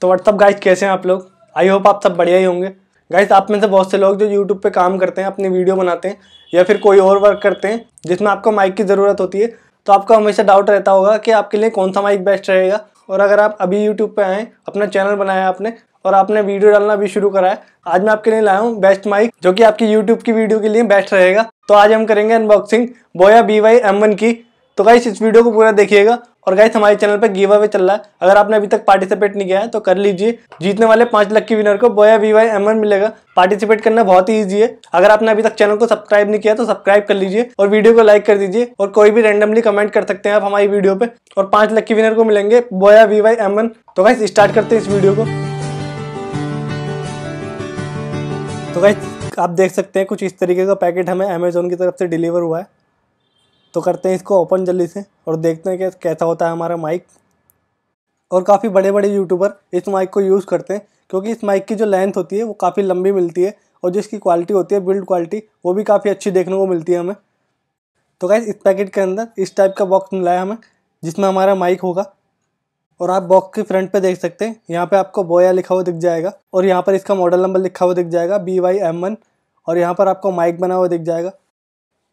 तो what's up guys कैसे हैं आप लोग आई होप आप सब बढ़िया ही होंगे गाइज आप में से बहुत से लोग जो यूट्यूब पे काम करते हैं अपनी वीडियो बनाते हैं या फिर कोई और वर्क करते हैं जिसमें आपको माइक की ज़रूरत होती है तो आपको हमेशा डाउट रहता होगा कि आपके लिए कौन सा माइक बेस्ट रहेगा और अगर आप अभी यूट्यूब पर आएँ अपना चैनल बनाया आपने और आपने वीडियो डालना भी शुरू करा है आज मैं आपके लिए लाया हूँ बेस्ट माइक जो कि आपकी यूट्यूब की वीडियो के लिए बेस्ट रहेगा तो आज हम करेंगे अनबॉक्सिंग बोया बी वाई एम वन की तो गाइस इस वीडियो को पूरा देखिएगा और गाइस हमारे चैनल पर गिव अवे चल रहा है अगर आपने अभी तक पार्टिसिपेट नहीं किया है तो कर लीजिए जीतने वाले पांच लाख के विनर को बोया वी वाई एम मिलेगा पार्टिसिपेट करना बहुत ही ईजी है अगर आपने अभी तक चैनल को सब्सक्राइब नहीं किया तो सब्सक्राइब कर लीजिए और वीडियो को लाइक कर दीजिए और कोई भी रेंडमली कमेंट कर सकते हैं आप हमारी वीडियो पे और पांच लाख के विनर को मिलेंगे बोया वी वाई तो गाइस स्टार्ट करते हैं इस वीडियो को तो गाइस आप देख सकते हैं कुछ इस तरीके का पैकेट हमें अमेजोन की तरफ से डिलीवर हुआ है तो करते हैं इसको ओपन जल्दी से और देखते हैं कि कैसा होता है हमारा माइक और काफ़ी बड़े बड़े यूट्यूबर इस माइक को यूज़ करते हैं क्योंकि इस माइक की जो लेंथ होती है वो काफ़ी लंबी मिलती है और जो इसकी क्वालिटी होती है बिल्ड क्वालिटी वो भी काफ़ी अच्छी देखने को मिलती है हमें तो क्या इस पैकेट के अंदर इस टाइप का बॉक्स मिला है हमें जिसमें हमारा माइक होगा और आप बॉक्स के फ्रंट पे देख सकते हैं यहाँ पे आपको बोया लिखा हुआ दिख जाएगा और यहाँ पर इसका मॉडल नंबर लिखा हुआ दिख जाएगा बी वाई एम वन और यहाँ पर आपको माइक बना हुआ दिख जाएगा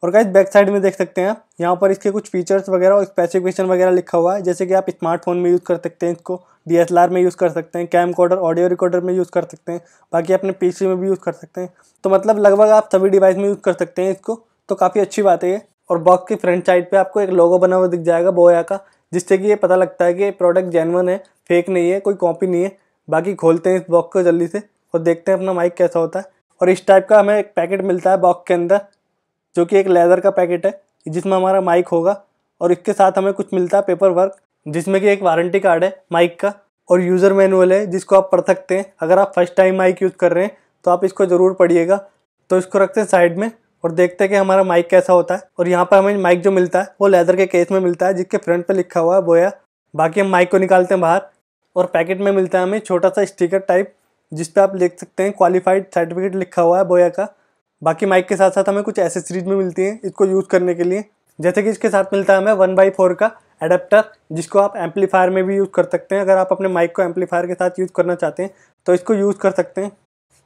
और गाइज बैक साइड में देख सकते हैं यहाँ पर इसके कुछ फीचर्स वगैरह और स्पेसिफिकेशन वगैरह लिखा हुआ है जैसे कि आप स्मार्टफोन में यूज़ कर सकते हैं इसको डी में यूज़ कर सकते हैं कैम ऑडियो रिकॉर्डर में यूज़ कर सकते हैं बाकी अपने पी में भी यूज़ कर सकते हैं तो मतलब लगभग आप सभी डिवाइस में यूज़ कर सकते हैं इसको तो काफ़ी अच्छी बात है ये और बॉक्स की फ्रंट साइड पर आपको एक लोगो बना हुआ दिख जाएगा बोया का जिससे कि ये पता लगता है कि प्रोडक्ट जेनवन है फेक नहीं है कोई कॉपी नहीं है बाकी खोलते हैं इस बॉक्स को जल्दी से और देखते हैं अपना माइक कैसा होता है और इस टाइप का हमें एक पैकेट मिलता है बॉक्स के अंदर जो कि एक लेदर का पैकेट है जिसमें हमारा माइक होगा और इसके साथ हमें कुछ मिलता है पेपर वर्क जिसमें कि एक वारंटी कार्ड है माइक का और यूज़र मैनुअल है जिसको आप पढ़ सकते हैं अगर आप फर्स्ट टाइम माइक यूज़ कर रहे हैं तो आप इसको ज़रूर पढ़िएगा तो इसको रखते हैं साइड में और देखते हैं कि हमारा माइक कैसा होता है और यहाँ पर हमें माइक जो मिलता है वो लेदर के केस में मिलता है जिसके फ्रंट पर लिखा हुआ है बोया बाकी हम माइक को निकालते हैं बाहर और पैकेट में मिलता है हमें छोटा सा स्टिकर टाइप जिस पर आप लिख सकते हैं क्वालिफाइड सर्टिफिकेट लिखा हुआ है बोया का बाकी माइक के साथ साथ हमें कुछ एसेसरीज भी मिलती हैं इसको यूज़ करने के लिए जैसे कि इसके साथ मिलता है हमें वन बाई फोर का एडेप्टर जिसको आप एम्पलीफायर में भी यूज़ कर सकते हैं अगर आप अपने माइक को एम्पलीफायर के साथ यूज़ करना चाहते हैं तो इसको यूज़ कर सकते हैं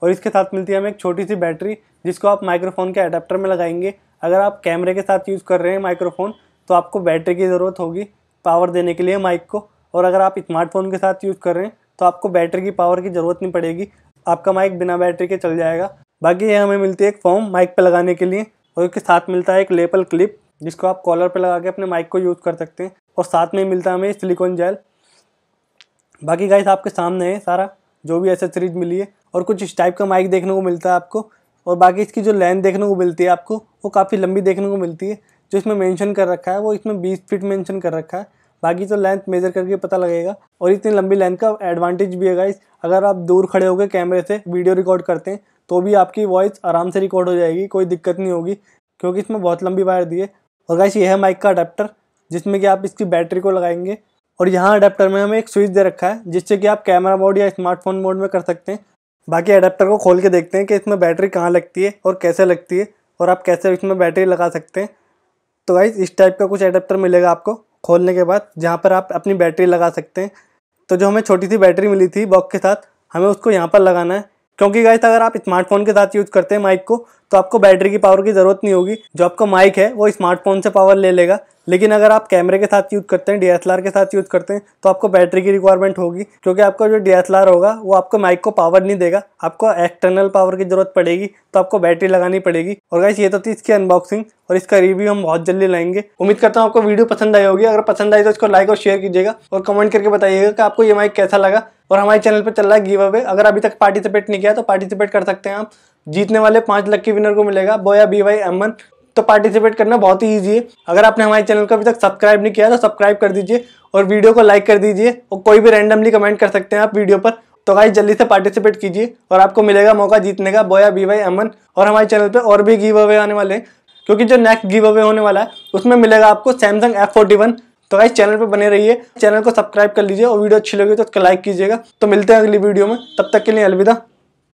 और इसके साथ मिलती है हमें एक छोटी सी बैटरी जिसको आप माइक्रोफोन के अडेप्टर में लगाएंगे अगर आप कैमरे के साथ यूज़ कर रहे हैं माइक्रोफोन तो आपको बैटरी की ज़रूरत होगी पावर देने के लिए माइक को और अगर आप स्मार्टफोन के साथ यूज़ कर रहे हैं तो आपको बैटरी की पावर की ज़रूरत नहीं पड़ेगी आपका माइक बिना बैटरी के चल जाएगा बाकी ये हमें मिलती है एक फॉर्म माइक पर लगाने के लिए और इसके साथ मिलता है एक लेपल क्लिप जिसको आप कॉलर पर लगा के अपने माइक को यूज़ कर सकते हैं और साथ में मिलता है हमें सिलिकॉन जेल बाकी गाइस आपके सामने है सारा जो भी एसेसरीज मिली है और कुछ इस टाइप का माइक देखने को मिलता है आपको और बाकी इसकी जो लेंथ देखने को मिलती है आपको वो काफ़ी लंबी देखने को मिलती है जो इसमें मेंशन कर रखा है वो इसमें बीस फीट मेंशन कर रखा है बाकी तो लेंथ मेजर करके पता लगेगा और इतनी लंबी लेंथ का एडवांटेज भी है गाइस अगर आप दूर खड़े होकर कैमरे से वीडियो रिकॉर्ड करते हैं तो भी आपकी वॉइस आराम से रिकॉर्ड हो जाएगी कोई दिक्कत नहीं होगी क्योंकि इसमें बहुत लंबी वायर दी है और गाइस ये है माइक का अडेप्टर जिसमें कि आप इसकी बैटरी को लगाएंगे और यहाँ अडेप्टर में हमें एक स्विच दे रखा है जिससे कि आप कैमरा मोड या स्मार्टफोन मोड में कर सकते हैं बाकी अडेप्टर को खोल के देखते हैं कि इसमें बैटरी कहाँ लगती है और कैसे लगती है और आप कैसे इसमें बैटरी लगा सकते हैं तो गाइज इस टाइप का कुछ अडेप्टर मिलेगा आपको खोलने के बाद जहाँ पर आप अपनी बैटरी लगा सकते हैं तो जो हमें छोटी सी बैटरी मिली थी बॉक्स के साथ हमें उसको यहाँ पर लगाना है क्योंकि गाइस अगर आप स्मार्टफोन के साथ यूज करते हैं माइक को तो आपको बैटरी की पावर की ज़रूरत नहीं होगी जो आपका माइक है वो स्मार्टफोन से पावर ले लेगा लेकिन अगर आप कैमरे के साथ यूज करते हैं डीएसएलआर के साथ यूज करते हैं तो आपको बैटरी की रिक्वायरमेंट होगी क्योंकि आपका जो डीएसएलआर होगा वो आपको माइक को पावर नहीं देगा आपको एक्सटर्नल पावर की जरूरत पड़ेगी तो आपको बैटरी लगानी पड़ेगी और गाइस ये तो थी इसकी अनबॉक्सिंग और इसका रिव्यू हम बहुत जल्दी लाएंगे उम्मीद करता हूँ आपको वीडियो पसंद आई होगी अगर पसंद आई तो इसको लाइक और शेयर कीजिएगा और कमेंट करके बताइएगा कि आपको ये माइक कैसा लगा और हमारे चैनल पर चल रहा है गिव अवे अगर अभी तक पार्टिसिपेट नहीं किया तो पार्टिसिपेट कर सकते हैं आप जीतने वाले पाँच लक के विनर को मिलेगा बोया बी वाई एमन तो पार्टिसिपेट करना बहुत ही ईजी है अगर आपने हमारे चैनल को अभी तक सब्सक्राइब नहीं किया तो सब्सक्राइब कर दीजिए और वीडियो को लाइक कर दीजिए और कोई भी रैंडमली कमेंट कर सकते हैं आप वीडियो पर तो भाई जल्दी से पार्टिसिपेट कीजिए और आपको मिलेगा मौका जीतने का बोया बी वाई एमन और हमारे चैनल पर और भी गिव अवे आने वाले हैं क्योंकि जो नेक्स्ट गिव अवे होने वाला है उसमें मिलेगा आपको सैमसंग एफ फोर्टी वन तो गाइस चैनल पे बने रहिए चैनल को सब्सक्राइब कर लीजिए और वीडियो अच्छी लगी तो उसको लाइक कीजिएगा तो मिलते हैं अगली वीडियो में तब तक के लिए अलविदा